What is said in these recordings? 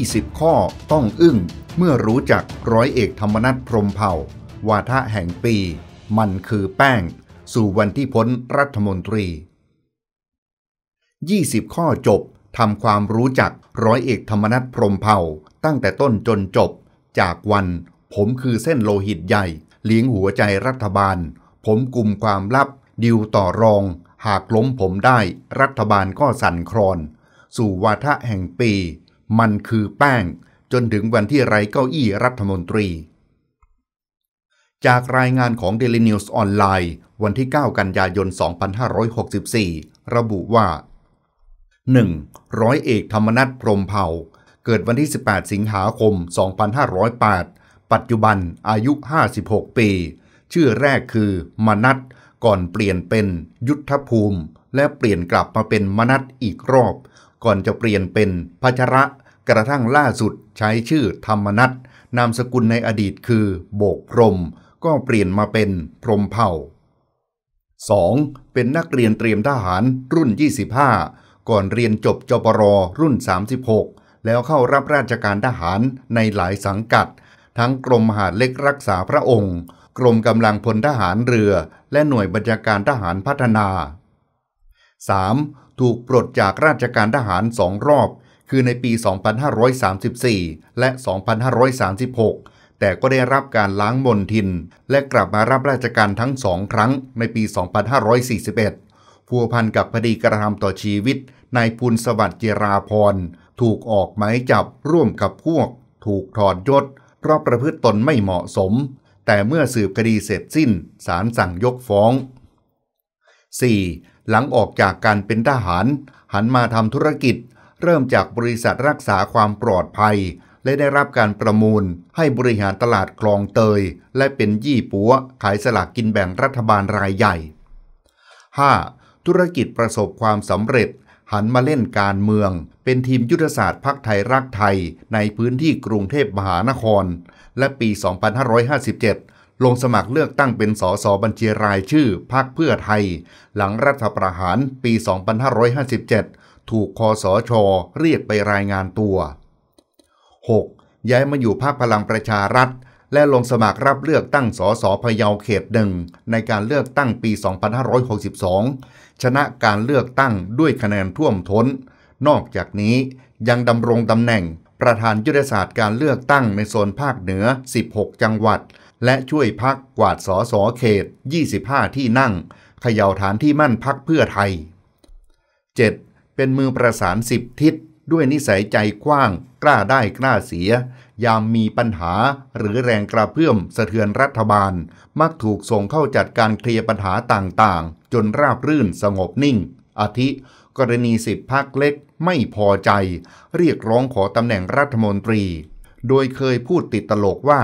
20ข้อต้องอึ้งเมื่อรู้จักร้อยเอกธรรมนัฐพรมเผ่าวาทะแห่งปี มันคือแป้ง สู่วันที่พ้นรัฐมนตรี 20 ข้อจบทำความรู้จักร้อยเอกธรรมนัฐพรมเผ่า ตั้งแต่ต้นจนจบ จากวันผมคือเส้นโลหิตใหญ่ เลี้ยงหัวใจรัฐบาล ผมกลุ่มความลับดิวต่อรอง หากล้มผมได้รัฐบาลก็สั่นคลอนสู่วาทะแห่งปีมันคือแป้งจนถึงวันที่ไร้เก้าอี้รัฐมนตรี จากรายงานของ Daily News ออนไลน์วันที่ 9 กันยายน 2564 ระบุว่า 1. ร้อยเอกธรรมนัฐพรมเผ่า เกิดวันที่ 18 สิงหาคม 2508ปัจจุบันอายุ 56 ปีชื่อแรกคือ มนัฐก่อนเปลี่ยนเป็นยุทธภูมิ และเปลี่ยนกลับมาเป็นมนัฐอีกรอบก่อนจะเปลี่ยนเป็นพชระ กระทั่งล่าสุดใช้ชื่อธรรมนัตนามสกุลในอดีตคือ โบกพรม ก็เปลี่ยนมาเป็น พรมเผ่า 2. เป็นนักเรียนเตรียมทหารรุ่น 25 ก่อนเรียนจบจปรรุ่น 36 แล้วเข้ารับราชการทหารในหลายสังกัด ทั้งกรมมหาดเล็กรักษาพระองค์ กรมกำลังพลทหารเรือ และหน่วยบัญชาการทหารพัฒนา 3. ถูกปลดจากราชการทหารสองรอบ คือในปี 2534 และ 2536 แต่ก็ได้รับการล้างมนทิน และกลับมารับราชการทั้งสองครั้งในปี 2541ผัวพันกับพดีกระทำต่อชีวิตนายพูลสวัสดิ์เจราพรถูกออกหมายจับร่วมกับพวก ถูกถอดยศเพราะประพฤติตนไม่เหมาะสม แต่เมื่อสืบคดีเสร็จสิ้นศาลสั่งยกฟ้อง 4. หลังออกจากการเป็นทหาร หันมาทำธุรกิจ เริ่มจากบริษัทรักษาความปลอดภัย และได้รับการประมูลให้บริหารตลาดคลองเตย และเป็นยี่ปัวขายสลากกินแบ่งรัฐบาลรายใหญ่ 5. ธุรกิจประสบความสำเร็จ หันมาเล่นการเมือง เป็นทีมยุทธศาสตร์พักไทยรักไทย ในพื้นที่กรุงเทพมหานคร และปี 2557ลงสมัครเลือกตั้งเป็นสสบัญชีรายชื่อพรรคเพื่อไทย หลังรัฐประหารปี 2557 ถูกคอสอชอเรียกไปรายงานตัว 6. ย้ายมาอยู่พรรคพลังประชารัฐ และลงสมัครรับเลือกตั้งสสพะเยาเขตหนึ่งในการเลือกตั้งปี 2562 ชนะการเลือกตั้งด้วยคะแนนท่วมท้น นอกจากนี้ยังดำรงตำแหน่งประธานยุทธศาสตร์การเลือกตั้งในโซนภาคเหนือ 16 จังหวัดและช่วยพักกวาดสอสอเขต 25 ที่นั่งเขย่าฐานที่มั่นพักเพื่อไทย 7. เป็นมือประสานสิบทิศ ด้วยนิสัยใจกว้าง กล้าได้กล้าเสีย ยามมีปัญหาหรือแรงกระเพื่อมสะเทือนรัฐบาล มักถูกส่งเข้าจัดการเคลียร์ปัญหาต่างๆ จนราบรื่นสงบนิ่ง อาทิกรณีสิบพักเล็กไม่พอใจ เรียกร้องขอตำแหน่งรัฐมนตรี โดยเคยพูดติดตลกว่า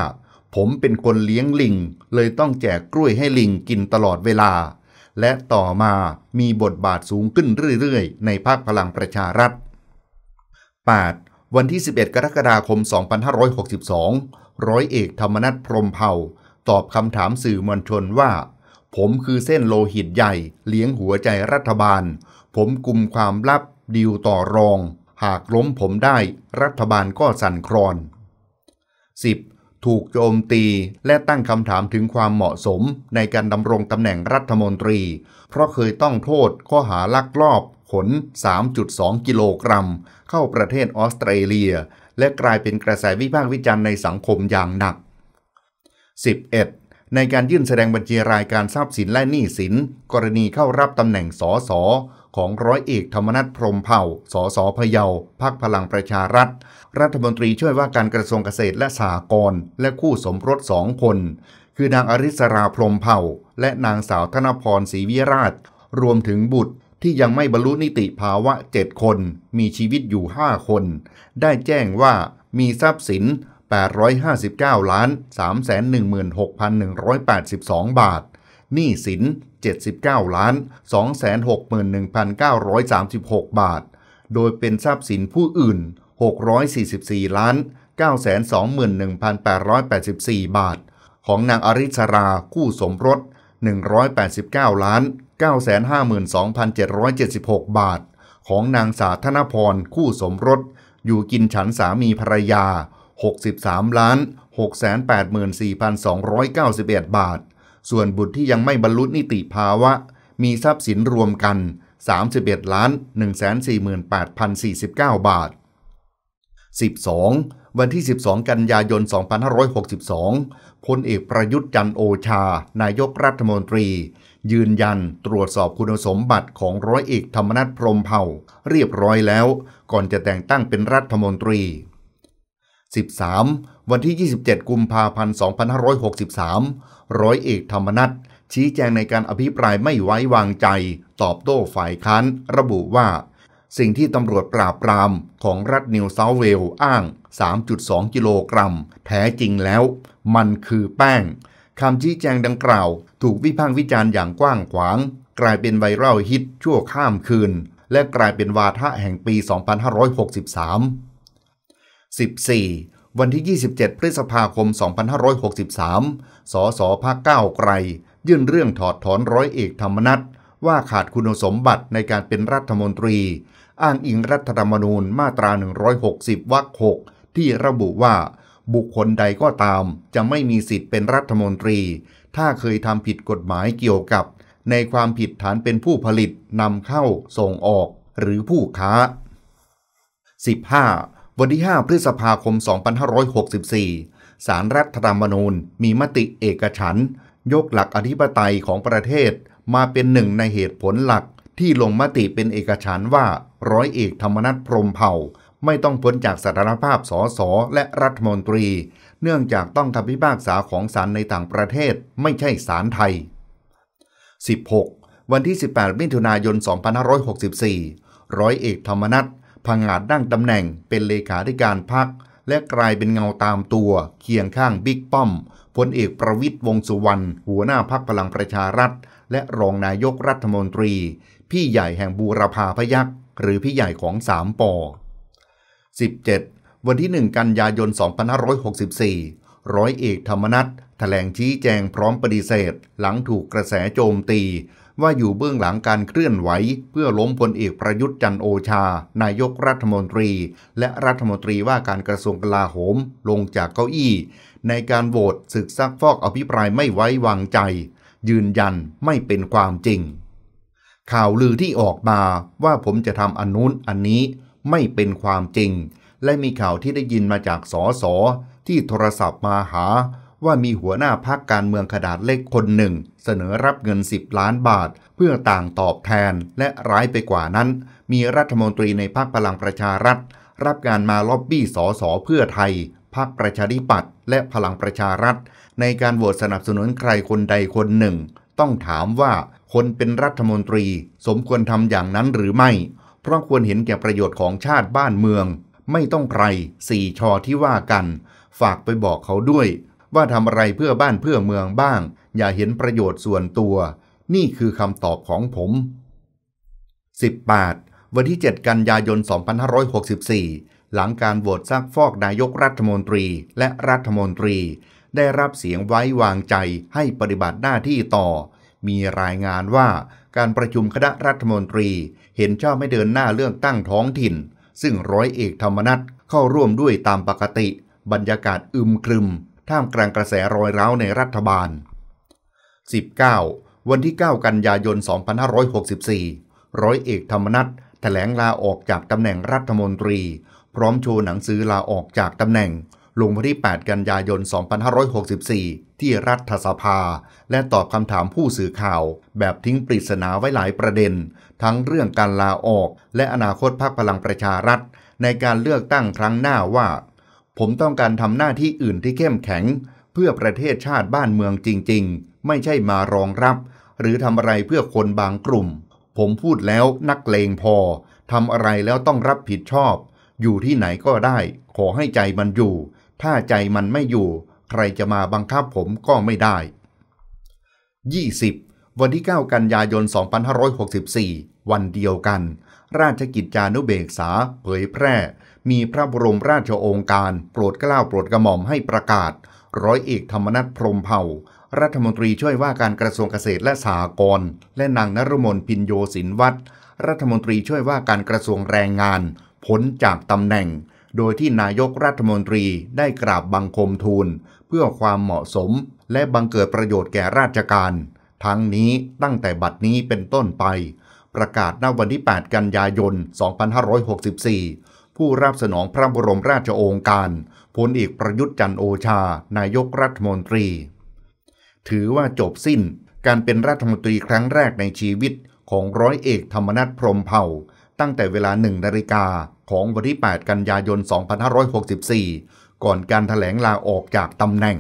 ผมเป็นคนเลี้ยงลิง เลยต้องแจกกล้วยให้ลิงกินตลอดเวลา และต่อมามีบทบาทสูงขึ้นเรื่อยๆ ในภาคพลังประชารัฐ 8. วันที่ 11 กรกฎาคม 2562 ร้อยเอกธรรมนัฐพรมเผ่า ตอบคำถามสื่อมวลชนว่า ผมคือเส้นโลหิตใหญ่ เลี้ยงหัวใจรัฐบาล ผมกลุ่มความลับดีลต่อรอง หากล้มผมได้รัฐบาลก็สั่นคลอน 10. ถูกโจมตี และตั้งคำถามถึงความเหมาะสมในการดำรงตำแหน่งรัฐมนตรี เพราะเคยต้องโทษข้อหาลักลอบ ขน 3.2 กิโลกรัม เข้าประเทศออสเตรเลีย และกลายเป็นกระแสวิพากษ์วิจารณ์ในสังคมอย่างหนัก 11. ในการยื่นแสดงบัญชีรายการทรัพย์สินและหนี้สิน กรณีเข้ารับตำแหน่งสสของร้อยเอกธรรมนัฐพรมเผ่า สสพะเยาพักพลังประชารัฐ รัฐมนตรีช่วยว่าการกระทรวงเกษตรและสหกรณ์และคู่สมรสสองคน คือนางอริสราพรมเผ่า และนางสาวธนพรศรีวิราช รวมถึงบุตรที่ยังไม่บรรลุนิติภาวะ 7 คน มีชีวิตอยู่ 5 คน ได้แจ้งว่ามีทรัพย์สิน 859ล้าน316,182 บาท หนี้สิน79ล้าน261,936 บาท โดยเป็นทรัพย์สินผู้อื่น 644 ล้าน921,884 บาท ของนางอริชรา คู่สมรส 189ล้าน952,776 บาท ของนางสาธนพร คู่สมรส อยู่กินฉันสามีภรรยา 63 ล้าน684,291 บาทส่วนบุตรที่ยังไม่บรรลุนิติภาวะมีทรัพย์สินรวมกัน 31ล้าน1 4 8 4 9 บาท 12. วันที่ 12 กันยายน 2562พลเอกประยุทธ์จันโอชา นายกรัฐมนตรี ยืนยันตรวจสอบคุณสมบัติของร้อยเอกธรรมนัฐพรมเผ่าเรียบร้อยแล้วก่อนจะแต่งตั้งเป็นรัฐมนตรี13 วันที่ 27 กุมภาพันธ์2563 ร้อยเอกธรรมนัฐชี้แจงในการอภิปรายไม่ไว้วางใจ ตอบโต้ฝ่ายค้านระบุว่า สิ่งที่ตำรวจปราบปราม ของรัฐนิวเซาเวลอ้าง 3.2 กิโลกรัมแท้จริงแล้ว มันคือแป้ง คำชี้แจงดังกล่าว ถูกวิพากษ์วิจารณ์อย่างกว้างขวาง กลายเป็นไวรัลฮิตชั่วข้ามคืน และกลายเป็นวาทะแห่งปี 2563 14วันที่ 27 พฤษภาคม 2563สสพักก้าไกลยื่นเรื่องถอดถอนร้อยเอกธรรมนัฐว่าขาดคุณสมบัติในการเป็นรัฐมนตรี อ้างอิงรัฐธรรมนูญมาตรา 160วรรค6ที่ระบุว่า บุคคลใดก็ตาม จะไม่มีสิทธิ์เป็นรัฐมนตรี ถ้าเคยทำผิดกฎหมายเกี่ยวกับ ในความผิดฐานเป็นผู้ผลิตนำเข้าส่งออกหรือผู้ค้า15วันที่ 5 พฤษภาคม 2564 สารรัฐธรรมนูญมีมติเอกฉันยกหลักอธิปไตยของประเทศ มาเป็นหนึ่งในเหตุผลหลักที่ลงมติเป็นเอกฉันว่า ร้อยเอกธรรมนัฐพรมเผ่า ไม่ต้องพ้นจากสถานภาพสสและรัฐมนตรี เนื่องจากต้องทำพิพากษาของศาลในต่างประเทศไม่ใช่ศาลไทย 16 วันที่ 18 มิถุนายน 2564 ร้อยเอกธรรมนัฐพังอาจนั่งตำแหน่งเป็นเลขาธิการพรรคและกลายเป็นเงาตามตัวเคียงข้างบิ๊กป้อมพลเอกประวิทยวงสุวรรณหัวหน้าพักพลังประชารัฐ และรองนายกรัฐมนตรี พี่ใหญ่แห่งบูรพาพยัก์หรือพี่ใหญ่ของสามปอ17วันที่1กันยายน2564 ร้อยเอกธรรมนัฐแถลงชี้แจงพร้อมปฏิเสธ หลังถูกกระแสโจมตีว่าอยู่เบื้องหลังการเคลื่อนไหวเพื่อล้มพลเอกประยุทธ์จันโอชา นายกรัฐมนตรีและรัฐมนตรีว่าการกระทรวงกลาโหมลงจากเก้าอี้ ในการโหวตศึกซักฟอกอภิปรายไม่ไว้วางใจ ยืนยันไม่เป็นความจริง ข่าวลือที่ออกมาว่าผมจะทำอนุนอันนี้ไม่เป็นความจริง และมีข่าวที่ได้ยินมาจากสอสอที่โทรศัพท์มาหาว่ามีหัวหน้าพักการเมืองขนาดเล็กคนหนึ่ง เสนอรับเงิน 10 ล้านบาทเพื่อต่างตอบแทนและร้ายไปกว่านั้น มีรัฐมนตรีในพักพลังประชารัฐ รับการมาล็อบบี้สอสอเพื่อไทย พักประชาธิปัตย์และพลังประชารัฐ ในการโหวตสนับสนุนใครคนใดคนหนึ่ง ต้องถามว่าคนเป็นรัฐมนตรี สมควรทำอย่างนั้นหรือไม่ เพราะควรเห็นแก่ประโยชน์ของชาติบ้านเมือง ไม่ต้องใครสี่ชอที่ว่ากัน ฝากไปบอกเขาด้วยว่าทำอะไรเพื่อบ้านเพื่อเมืองบ้าง อย่าเห็นประโยชน์ส่วนตัว นี่คือคำตอบของผม18วันที่7กันยายน 2564 หลังการโหวตซักฟอกนายกรัฐมนตรีและรัฐมนตรี ได้รับเสียงไว้วางใจให้ปฏิบัติหน้าที่ต่อ มีรายงานว่าการประชุมคณะรัฐมนตรี เห็นชอบไม่เดินหน้าเรื่องตั้งท้องถิ่น ซึ่งร้อยเอกธรรมนัฐเข้าร่วมด้วยตามปกติ บรรยากาศอึมครึมท่ามกลางกระแสรอยร้าวในรัฐบาล 19. วันที่ 9 กันยายน 2564 ร้อยเอกธรรมนัฐแถลงลาออกจากตำแหน่งรัฐมนตรี พร้อมโชว์หนังสือลาออกจากตำแหน่ง ลงวันที่ 8 กันยายน 2564 ที่รัฐสภา และตอบคำถามผู้สื่อข่าว แบบทิ้งปริศนาไว้หลายประเด็น ทั้งเรื่องการลาออก และอนาคตพรรคพลังประชารัฐ ในการเลือกตั้งครั้งหน้าว่าผมต้องการทำหน้าที่อื่นที่เข้มแข็ง เพื่อประเทศชาติบ้านเมืองจริงๆ ไม่ใช่มารองรับ หรือทำอะไรเพื่อคนบางกลุ่ม ผมพูดแล้วนักเลงพอ ทำอะไรแล้วต้องรับผิดชอบ อยู่ที่ไหนก็ได้ ขอให้ใจมันอยู่ ถ้าใจมันไม่อยู่ ใครจะมาบังคับผมก็ไม่ได้ 20วันที่ 9 กันยายน 2564 วันเดียวกัน ราชกิจจานุเบกษาเผยแพร่มีพระบรมราชโองการ โปรดเกล้าโปรดกระหม่อมให้ประกาศ ร้อยเอกธรรมนัฐพรมเผ่า รัฐมนตรีช่วยว่าการกระทรวงเกษตรและสหกรณ์และนางนรมนพินโยสินวัตรรัฐมนตรีช่วยว่าการกระทรวงแรงงานพ้นจากตำแหน่ง โดยที่นายกรัฐมนตรีได้กราบบังคมทูล เพื่อความเหมาะสมและบังเกิดประโยชน์แก่ราชการ ทั้งนี้ตั้งแต่บัดนี้เป็นต้นไป ประกาศณวันที่ 8 กันยายน 2564ผู้รับสนองพระบรมราชโองการพลเอกประยุทธ์จันโอชา นายกรัฐมนตรี ถือว่าจบสิ้นการเป็นรัฐมนตรีครั้งแรกในชีวิต ของร้อยเอกธรรมนัฐพรมเผ่า ตั้งแต่เวลาหนึ่งนาฬิกาของวันที่8กันยายน 2564 ก่อนการถแถลงลาออกจากตำแหน่ง